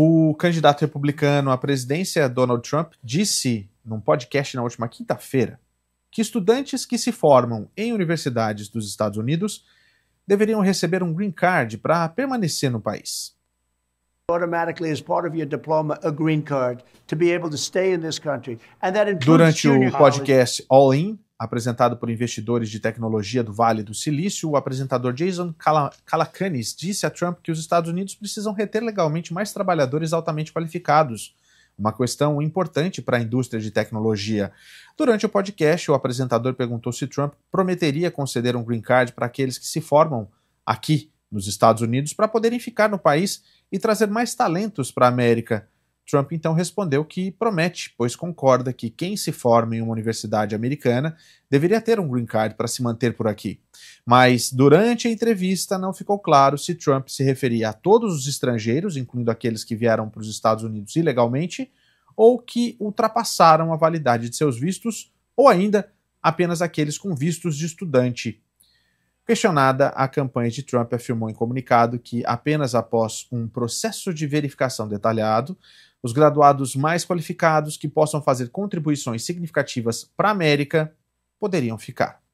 O candidato republicano à presidência, Donald Trump, disse num podcast na última quinta-feira que estudantes que se formam em universidades dos Estados Unidos deveriam receber um green card para permanecer no país. Durante o podcast All In, apresentado por investidores de tecnologia do Vale do Silício, o apresentador Jason Calacanis disse a Trump que os Estados Unidos precisam reter legalmente mais trabalhadores altamente qualificados, uma questão importante para a indústria de tecnologia. Durante o podcast, o apresentador perguntou se Trump prometeria conceder um green card para aqueles que se formam aqui nos Estados Unidos para poderem ficar no país e trazer mais talentos para a América. Trump então respondeu que promete, pois concorda que quem se forma em uma universidade americana deveria ter um green card para se manter por aqui. Mas durante a entrevista não ficou claro se Trump se referia a todos os estrangeiros, incluindo aqueles que vieram para os Estados Unidos ilegalmente, ou que ultrapassaram a validade de seus vistos, ou ainda apenas aqueles com vistos de estudante Questionada, a campanha de Trump afirmou em comunicado que, apenas após um processo de verificação detalhado, os graduados mais qualificados que possam fazer contribuições significativas para a América poderiam ficar.